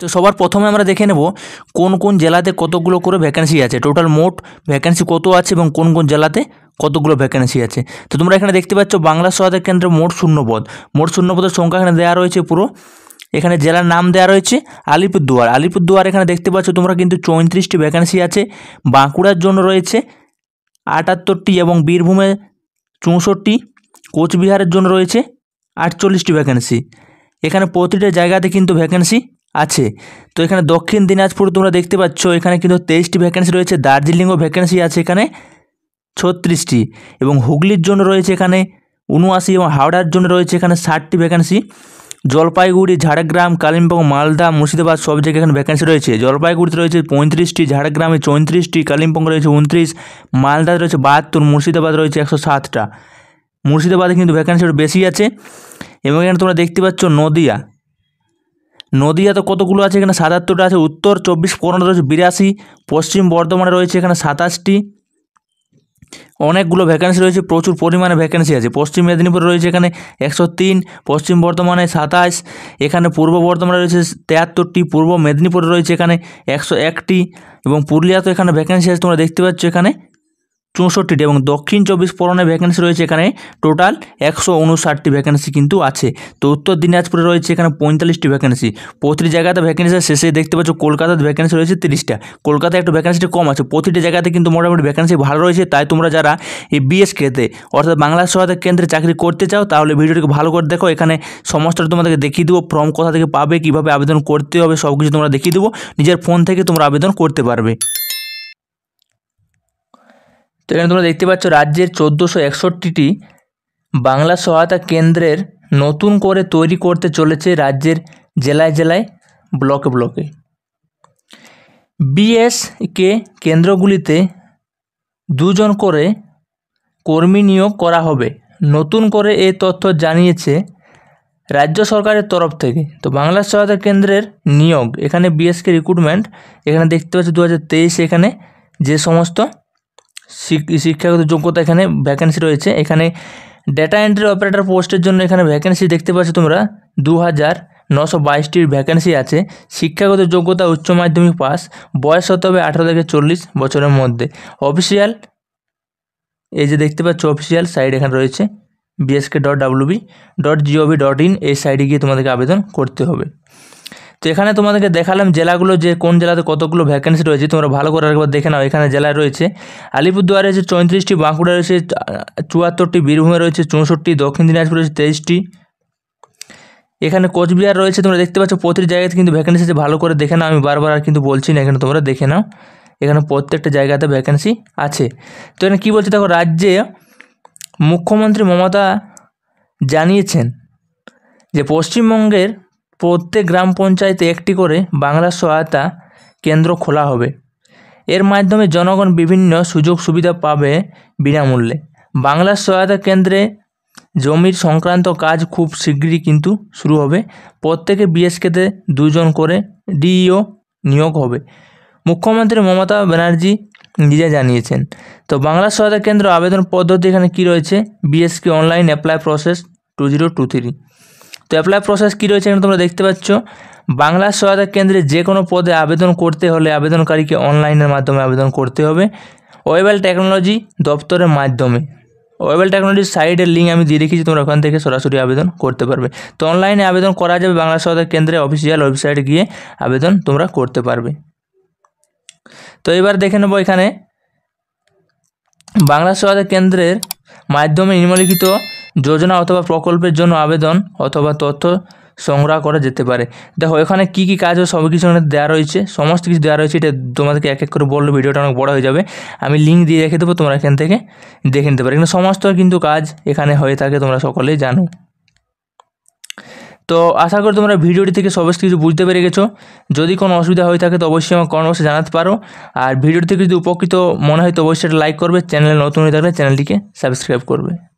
তো সবার প্রথমে আমরা দেখে নেব কোন কোন জেলাতে কতগুলো করে ভ্যাকেন্সি আছে টোটাল মোট ভ্যাকেন্সি কত আছে এবং কোন কোন জেলাতে কতগুলো ভ্যাকেন্সি আছে তো তোমরা এখানে দেখতে পাচ্ছ বাংলা সহায়তা কেন্দ্র মোট শূন্যপদ মোট শূন্যপদের সংখ্যা এখানে দেওয়া রয়েছে পুরো এখানে জেলার নাম দেওয়া রয়েছে আলিপুরদুয়ার আলিপুরদুয়ার এখানে দেখতে পাচ্ছ তোমরা কিন্তু চৌত্রিশটি ভ্যাকেন্সি আছে বাঁকুড়ার জন্য রয়েছে আটাত্তরটি এবং বীরভূমে চৌষট্টি কোচবিহারের জন্য রয়েছে আটচল্লিশটি ভ্যাকেন্সি এখানে প্রতিটা জায়গাতে কিন্তু ভ্যাকেন্সি আছে তো এখানে দক্ষিণ দিনাজপুর তোমরা দেখতে পাচ্ছ এখানে কিন্তু তেইশটি ভ্যাকেন্সি রয়েছে দার্জিলিংও ভ্যাকেন্সি আছে এখানে ছত্রিশটি এবং হুগলির জন্য রয়েছে এখানে উনআশি এবং হাওড়ার জন্য রয়েছে এখানে ষাটটি ভ্যাকেন্সি জলপাইগুড়ি ঝাড়গ্রাম কালিম্পং মালদা মুর্শিদাবাদ সব জায়গায় এখানে ভ্যাকেন্সি রয়েছে জলপাইগুড়িতে রয়েছে পঁয়ত্রিশটি ঝাড়গ্রামে চৌত্রিশটি কালিম্পং রয়েছে উনত্রিশ মালদাতে রয়েছে বাহাত্তর মুর্শিদাবাদ রয়েছে একশো সাতটা মুর্শিদাবাদে কিন্তু ভ্যাকেন্সি বেশি আছে এবং এখানে তোমরা দেখতে পাচ্ছ নদিয়া তো কতগুলো আছে এখানে সাতাত্তরটা আছে উত্তর চব্বিশ পনেরো রয়েছে বিরাশি পশ্চিম বর্ধমানে রয়েছে এখানে সাতাশটি অনেকগুলো ভ্যাকেন্সি রয়েছে প্রচুর পরিমাণে ভ্যাকেন্সি আছে পশ্চিম মেদিনীপুরে রয়েছে এখানে একশো তিন পশ্চিম বর্ধমানে সাতাশ এখানে পূর্ব বর্ধমানে রয়েছে তেয়াত্তরটি পূর্ব মেদিনীপুরে রয়েছে এখানে একশো একটি এবং পুরুলিয়াতে এখানে ভ্যাকেন্সি আছে তোমরা দেখতে পাচ্ছ এখানে চৌষট্টিটি এবং দক্ষিণ চব্বিশ পরগনায় ভ্যাকেন্সি রয়েছে এখানে টোটাল একশো উনষাটটি ভ্যাকেন্সি কিন্তু আছে তো উত্তর দিনাজপুরে রয়েছে এখানে পঁয়তাল্লিশটি ভ্যাকেন্সি প্রতিটি জায়গাতে ভ্যাকেন্সি শেষে দেখতে পাচ্ছ কলকাতাতে ভ্যাকেন্সি রয়েছে তিরিশটা কলকাতায় একটু ভ্যাকেন্সিটি কম আছে প্রতিটি জায়গাতে কিন্তু মোটামুটি ভ্যাকেন্সি ভালো রয়েছে তাই তোমরা যারা এই বিএসকেতে অর্থাৎ বাংলা সহায়তা কেন্দ্রে চাকরি করতে চাও তাহলে ভিডিওটিকে ভালো করে দেখো এখানে সমস্তটা তোমাদেরকে দেখিয়ে দেবো ফর্ম কোথা থেকে পাবে কীভাবে আবেদন করতে হবে সব কিছু তোমরা দেখিয়ে দেবো নিজের ফোন থেকে তোমরা আবেদন করতে পারবে তো এখানে তোমরা দেখতে পাচ্ছ রাজ্যের চোদ্দোশো একষট্টিটি বাংলা সহায়তা কেন্দ্রের নতুন করে তৈরি করতে চলেছে রাজ্যের জেলায় জেলায় ব্লকে ব্লকে বিএসকে কেন্দ্রগুলিতে দুজন করে কর্মী নিয়োগ করা হবে নতুন করে এই তথ্য জানিয়েছে রাজ্য সরকারের তরফ থেকে তো বাংলা সহায়তা কেন্দ্রের নিয়োগ এখানে বিএসকে রিক্রুটমেন্ট এখানে দেখতে পাচ্ছি দু হাজার তেইশে এখানে যে সমস্ত শিক্ষাগত যোগ্যতা এখানে ভ্যাকেন্সি রয়েছে এখানে ডেটা এন্ট্রি অপারেটর পোস্টের জন্য এখানে ভ্যাকেন্সি দেখতে পাচ্ছ তোমরা দু হাজার নশো বাইশটির ভ্যাকেন্সি আছে শিক্ষাগত যোগ্যতা উচ্চ মাধ্যমিক পাস বয়স হতে হবে আঠারো থেকে চল্লিশ বছরের মধ্যে অফিসিয়াল এই যে দেখতে পাচ্ছ অফিসিয়াল সাইট এখানে রয়েছে BSK dot WB dot GOV dot in এই সাইটে গিয়ে তোমাদেরকে আবেদন করতে হবে তো এখানে তোমাদেরকে দেখালাম জেলাগুলো যে কোন জেলাতে কতগুলো ভ্যাকেন্সি রয়েছে তোমরা ভালো করে একবার দেখে নাও এখানে জেলায় রয়েছে আলিপুরদুয়ারে রয়েছে চৌত্রিশটি বাঁকুড়া রয়েছে চুয়াত্তরটি বীরভূমে রয়েছে চৌষট্টি দক্ষিণ দিনাজপুর রয়েছে তেইশটি এখানে কোচবিহার রয়েছে তোমরা দেখতে পাচ্ছ প্রতিটি জায়গাতে কিন্তু ভ্যাকেন্সি আছে ভালো করে দেখে নাও আমি বারবার আর কিন্তু বলছি না এখানে তোমরা দেখে নাও এখানে প্রত্যেকটা জায়গাতে ভ্যাকেন্সি আছে তো এখানে কী বলছে দেখো রাজ্যে মুখ্যমন্ত্রী মমতা জানিয়েছেন যে পশ্চিমবঙ্গের প্রত্যেক গ্রাম পঞ্চায়েতে একটি করে বাংলা সহায়তা কেন্দ্র খোলা হবে এর মাধ্যমে জনগণ বিভিন্ন সুযোগ সুবিধা পাবে বিনামূল্যে বাংলা সহায়তা কেন্দ্রে জমির সংক্রান্ত কাজ খুব শীঘ্রই কিন্তু শুরু হবে প্রত্যেকে বিএসকেতে দুজন করে ডিইও নিয়োগ হবে মুখ্যমন্ত্রী মমতা ব্যানার্জি নিজে জানিয়েছেন তো বাংলা সহায়তা কেন্দ্র আবেদন পদ্ধতি এখানে কী রয়েছে BSK online apply process two zero two three তো অ্যাপ্লাই প্রসেস কী রয়েছে এখানে তোমরা দেখতে পাচ্ছ বাংলা সহায়তা কেন্দ্রে যে কোনো পদে আবেদন করতে হলে আবেদনকারীকে অনলাইনের মাধ্যমে আবেদন করতে হবে ওয়েবেল টেকনোলজি দপ্তরের মাধ্যমে ওয়েবেল টেকনোলজির সাইডের লিঙ্ক আমি দিয়ে রেখেছি তোমরা ওখান থেকে সরাসরি আবেদন করতে পারবে তো অনলাইনে আবেদন করা যাবে বাংলা সহায়তা কেন্দ্রে অফিসিয়াল ওয়েবসাইটে গিয়ে আবেদন তোমরা করতে পারবে তো এবার দেখে নেবো এখানে বাংলা সহায়তা কেন্দ্রের মাধ্যমে নিম্নলিখিত যোজনা অথবা প্রকল্পের জন্য আবেদন অথবা তথ্য সংগ্রহ করা যেতে পারে দেখো এখানে কি কি কাজ সব কিছু দেওয়া রয়েছে সমস্ত কিছু দেওয়া রয়েছে এটা তোমাদেরকে এক এক করে বললে ভিডিওটা অনেক বড় হয়ে যাবে আমি লিঙ্ক দিয়ে রেখে দেবো তোমরা এখান থেকে দেখে নিতে পারো কিন্তু সমস্ত কিন্তু কাজ এখানে হয়ে থাকে তোমরা সকলেই জানো তো আশা করি তোমরা ভিডিওটি থেকে সব কিছু বুঝতে পেরে গেছো যদি কোনো অসুবিধা হয়ে থাকে তো অবশ্যই আমার কমেন্ট জানাতে পারো আর ভিডিও থেকে যদি উপকৃত মনে হয় তো অবশ্যই লাইক করবে চ্যানেলে নতুন হয়ে থাকলে চ্যানেলটিকে সাবস্ক্রাইব করবে